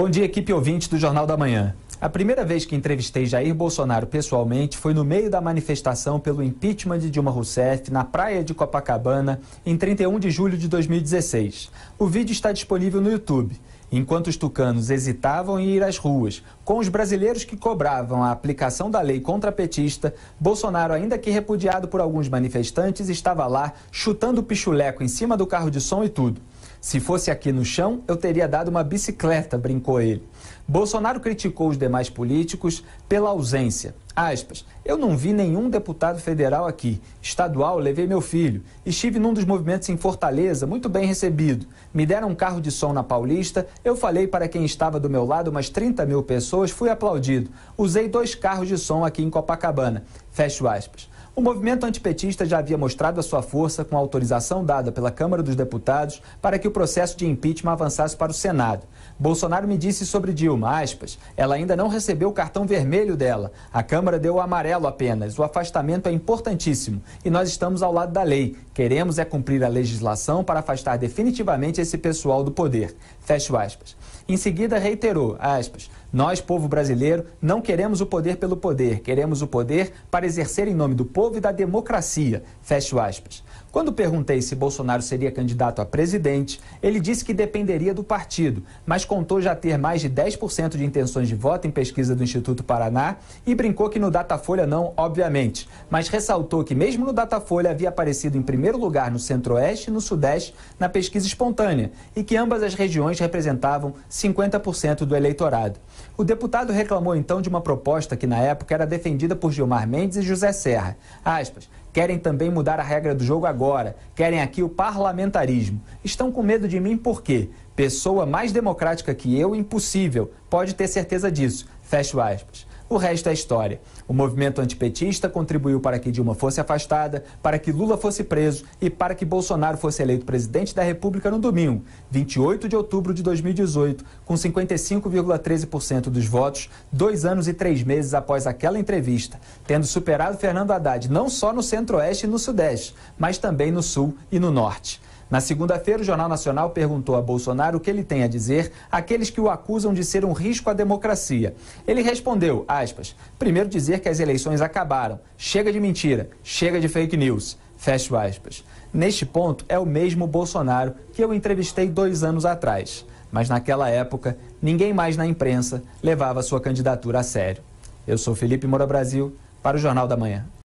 Bom dia, equipe ouvinte do Jornal da Manhã. A primeira vez que entrevistei Jair Bolsonaro pessoalmente foi no meio da manifestação pelo impeachment de Dilma Rousseff na praia de Copacabana, em 31 de julho de 2016. O vídeo está disponível no YouTube. Enquanto os tucanos hesitavam em ir às ruas, com os brasileiros que cobravam a aplicação da lei contra petista, Bolsonaro, ainda que repudiado por alguns manifestantes, estava lá chutando o pichuleco em cima do carro de som e tudo. Se fosse aqui no chão, eu teria dado uma bicicleta, brincou ele. Bolsonaro criticou os demais políticos pela ausência. Aspas, eu não vi nenhum deputado federal aqui. Estadual, levei meu filho. Estive num dos movimentos em Fortaleza, muito bem recebido. Me deram um carro de som na Paulista. Eu falei para quem estava do meu lado, umas 30 mil pessoas, fui aplaudido. Usei dois carros de som aqui em Copacabana. Fecho aspas. O movimento antipetista já havia mostrado a sua força com a autorização dada pela Câmara dos Deputados para que o processo de impeachment avançasse para o Senado. Bolsonaro me disse sobre Dilma, aspas, ela ainda não recebeu o cartão vermelho dela. A Câmara deu o amarelo apenas. O afastamento é importantíssimo e nós estamos ao lado da lei. Queremos é cumprir a legislação para afastar definitivamente esse pessoal do poder. Fecho aspas. Em seguida, reiterou, aspas, nós, povo brasileiro, não queremos o poder pelo poder, queremos o poder para exercer em nome do povo houve da democracia. Fecho aspas. Quando perguntei se Bolsonaro seria candidato a presidente, ele disse que dependeria do partido, mas contou já ter mais de 10% de intenções de voto em pesquisa do Instituto Paraná e brincou que no Datafolha não, obviamente, mas ressaltou que mesmo no Datafolha havia aparecido em primeiro lugar no Centro-Oeste e no Sudeste na pesquisa espontânea e que ambas as regiões representavam 50% do eleitorado. O deputado reclamou então de uma proposta que na época era defendida por Gilmar Mendes e José Serra, Aspas. Querem também mudar a regra do jogo agora. Querem aqui o parlamentarismo. Estão com medo de mim por quê? Pessoa mais democrática que eu, impossível. Pode ter certeza disso. Fecho aspas. O resto é história. O movimento antipetista contribuiu para que Dilma fosse afastada, para que Lula fosse preso e para que Bolsonaro fosse eleito presidente da República no domingo, 28 de outubro de 2018, com 55,13% dos votos, dois anos e três meses após aquela entrevista, tendo superado Fernando Haddad não só no centro-oeste e no sudeste, mas também no sul e no norte. Na segunda-feira, o Jornal Nacional perguntou a Bolsonaro o que ele tem a dizer àqueles que o acusam de ser um risco à democracia. Ele respondeu, aspas, primeiro dizer que as eleições acabaram, chega de mentira, chega de fake news, fecho aspas. Neste ponto, é o mesmo Bolsonaro que eu entrevistei dois anos atrás. Mas naquela época, ninguém mais na imprensa levava sua candidatura a sério. Eu sou Felipe Moura Brasil, para o Jornal da Manhã.